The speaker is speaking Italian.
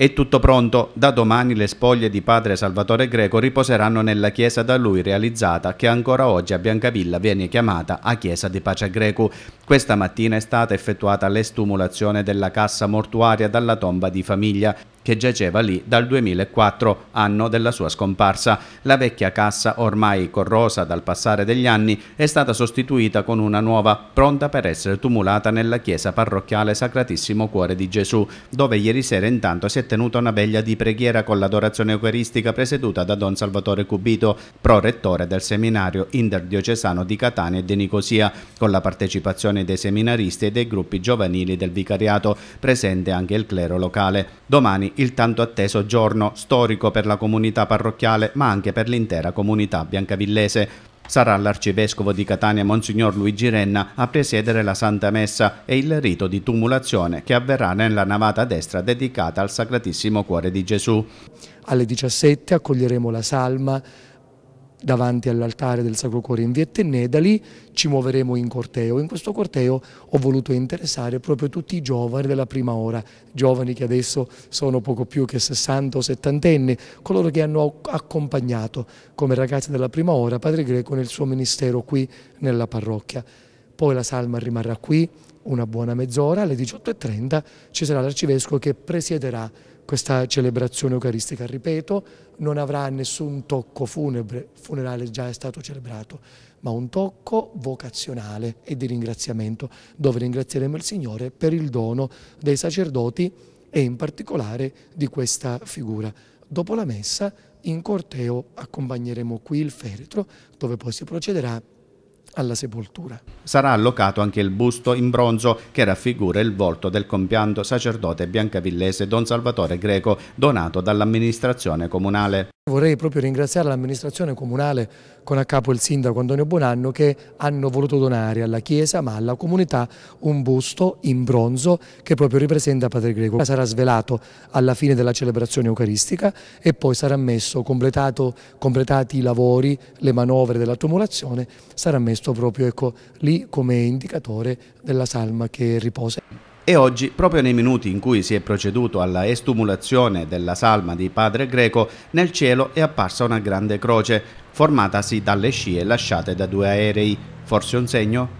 È tutto pronto. Da domani le spoglie di padre Salvatore Greco riposeranno nella chiesa da lui realizzata che ancora oggi a Biancavilla viene chiamata a chiesa di Pace Greco. Questa mattina è stata effettuata l'estumulazione della cassa mortuaria dalla tomba di famiglia che giaceva lì dal 2004, anno della sua scomparsa. La vecchia cassa, ormai corrosa dal passare degli anni, è stata sostituita con una nuova, pronta per essere tumulata nella chiesa parrocchiale Sacratissimo Cuore di Gesù, dove ieri sera intanto si è tenuta una veglia di preghiera con l'adorazione eucaristica presieduta da Don Salvatore Cubito, prorettore del seminario interdiocesano di Catania e di Nicosia, con la partecipazione dei seminaristi e dei gruppi giovanili del vicariato, presente anche il clero locale. Domani il tanto atteso giorno storico per la comunità parrocchiale ma anche per l'intera comunità biancavillese. Sarà l'arcivescovo di Catania Monsignor Luigi Renna a presiedere la Santa Messa e il rito di tumulazione che avverrà nella navata destra dedicata al Sacratissimo Cuore di Gesù. Alle 17 accoglieremo la salma davanti all'altare del Sacro Cuore in Viettenè, da lì ci muoveremo in corteo. In questo corteo ho voluto interessare proprio tutti i giovani della prima ora, giovani che adesso sono poco più che 60 o 70 anni, coloro che hanno accompagnato come ragazzi della prima ora Padre Greco nel suo ministero qui nella parrocchia. Poi la salma rimarrà qui una buona mezz'ora, alle 18.30 ci sarà l'arcivescovo che presiederà questa celebrazione eucaristica, ripeto, non avrà nessun tocco funebre, funerale già è stato celebrato, ma un tocco vocazionale e di ringraziamento, dove ringrazieremo il Signore per il dono dei sacerdoti e in particolare di questa figura. Dopo la messa in corteo accompagneremo qui il feretro dove poi si procederà alla sepoltura. Sarà allocato anche il busto in bronzo che raffigura il volto del compianto sacerdote biancavillese Don Salvatore Greco, donato dall'amministrazione comunale. Vorrei proprio ringraziare l'amministrazione comunale con a capo il sindaco Antonio Bonanno che hanno voluto donare alla chiesa ma alla comunità un busto in bronzo che proprio ripresenta Padre Greco. Sarà svelato alla fine della celebrazione eucaristica e poi sarà messo, completati i lavori, le manovre della tumulazione, sarà messo proprio ecco, lì come indicatore della salma che riposa e oggi, proprio nei minuti in cui si è proceduto alla estumulazione della salma di Padre Greco, nel cielo è apparsa una grande croce, formatasi dalle scie lasciate da due aerei. Forse un segno?